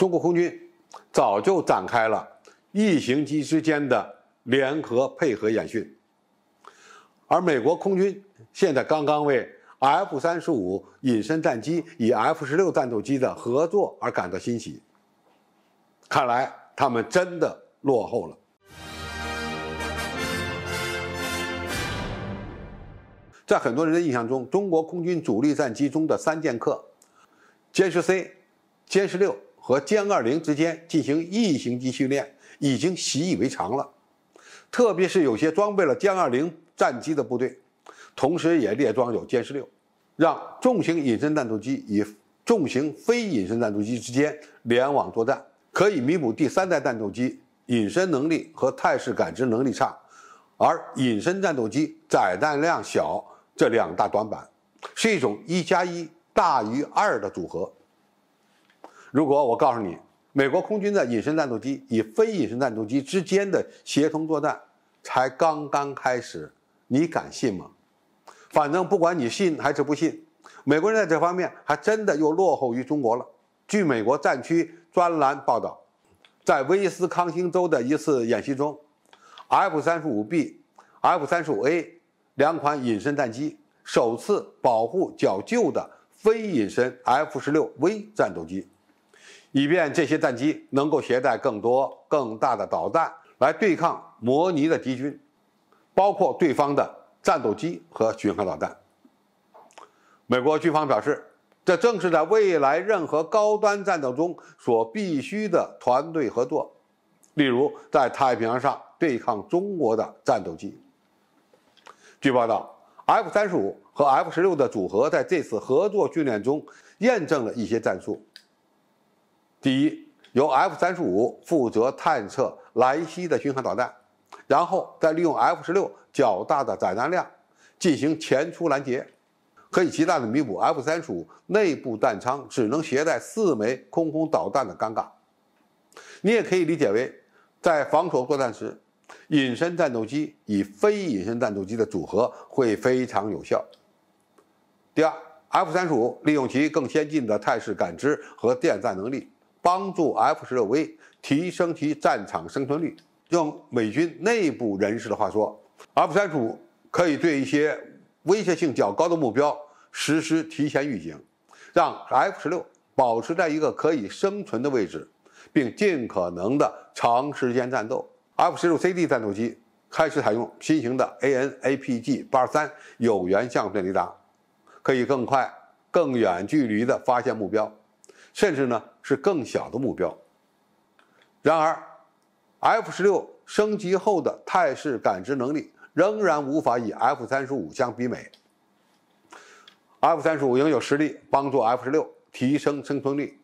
中国空军早就展开了异型机之间的联合配合演训，而美国空军现在刚刚为 F 三十五隐身战机与 F 十六战斗机的合作而感到欣喜。看来他们真的落后了。在很多人的印象中，中国空军主力战机中的“三剑客”，歼十 C、歼十六。和歼二零之间进行异型机训练已经习以为常了，特别是有些装备了歼二零战机的部队，同时也列装有歼十六，让重型隐身战斗机与重型非隐身战斗机之间联网作战，可以弥补第三代战斗机隐身能力和态势感知能力差，而隐身战斗机载弹量小这两大短板，是一种一加一大于二的组合。如果我告诉你，美国空军的隐身战斗机与非隐身战斗机之间的协同作战才刚刚开始，你敢信吗？反正不管你信还是不信，美国人在这方面还真的又落后于中国了。据美国战区专栏报道，在威斯康星州的一次演习中，F-35B、F-35A 两款隐身战机首次保护较旧的非隐身 F-16V 战斗机。以便这些战机能够携带更多、更大的导弹来对抗模拟的敌军，包括对方的战斗机和巡航导弹。美国军方表示，这正是在未来任何高端战斗中所必须的团队合作，例如在太平洋上对抗中国的战斗机。据报道，F 三十五和 F 十六的组合在这次合作训练中验证了一些战术。第一，由 F 三十五负责探测来袭的巡航导弹，然后再利用 F 十六较大的载弹量进行前出拦截，可以极大的弥补 F 三十五内部弹仓只能携带四枚空空导弹的尴尬。你也可以理解为，在防守作战时，隐身战斗机与非隐身战斗机的组合会非常有效。第二，F 三十五利用其更先进的态势感知和电战能力。帮助 F 十六 V 提升其战场生存率。用美军内部人士的话说，F 三十五可以对一些威胁性较高的目标实施提前预警，让 F 十六保持在一个可以生存的位置，并尽可能的长时间战斗。F 十六 CD 战斗机开始采用新型的 AN/APG 八十三有源相变阵雷达，可以更快、更远距离的发现目标。甚至呢是更小的目标。然而，F 十六升级后的态势感知能力仍然无法与 F 三十五相比美。F 三十五拥有实力帮助 F 十六提升生存率，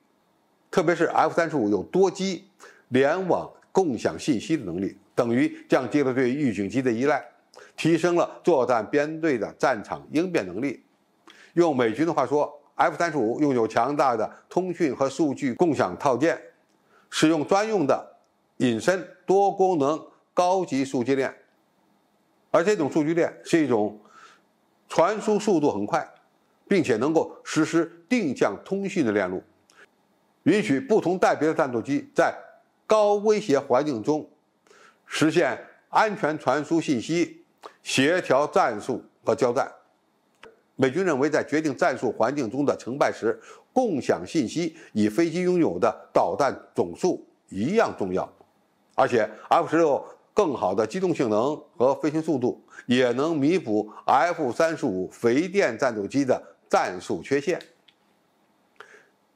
特别是 F 三十五有多机联网共享信息的能力，等于降低了对预警机的依赖，提升了作战编队的战场应变能力。用美军的话说。F 三十五拥有强大的通讯和数据共享套件，使用专用的隐身多功能高级数据链，而这种数据链是一种传输速度很快，并且能够实施定向通讯的链路，允许不同代别的战斗机在高威胁环境中实现安全传输信息、协调战术和交战。美军认为，在决定战术环境中的成败时，共享信息与飞机拥有的导弹总数一样重要。而且，F 十六更好的机动性能和飞行速度也能弥补 F 三十五飞电战斗机的战术缺陷。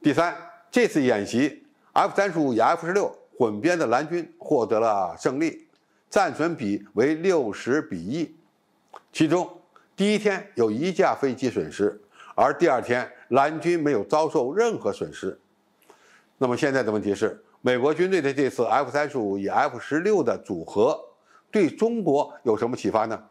第三，这次演习，F 三十五与 F 十六混编的蓝军获得了胜利，战损比为六十比一，其中。第一天有一架飞机损失，而第二天蓝军没有遭受任何损失。那么现在的问题是，美国军队的这次 F 三十五与 F 十六的组合对中国有什么启发呢？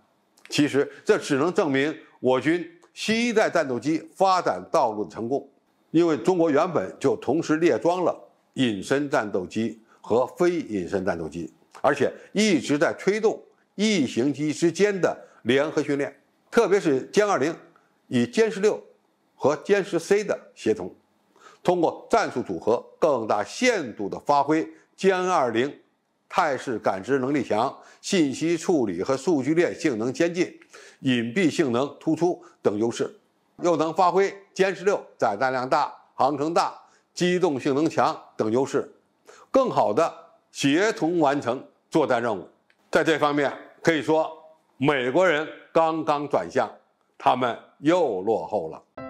其实这只能证明我军新一代战斗机发展道路的成功，因为中国原本就同时列装了隐身战斗机和非隐身战斗机，而且一直在推动异型机之间的联合训练。特别是歼二零与歼十六和歼十 C 的协同，通过战术组合，更大限度地发挥歼二零态势感知能力强、信息处理和数据链性能先进、隐蔽性能突出等优势，又能发挥歼十六载弹量大、航程大、机动性能强等优势，更好地协同完成作战任务。在这方面，可以说。美国人刚刚转向，他们又落后了。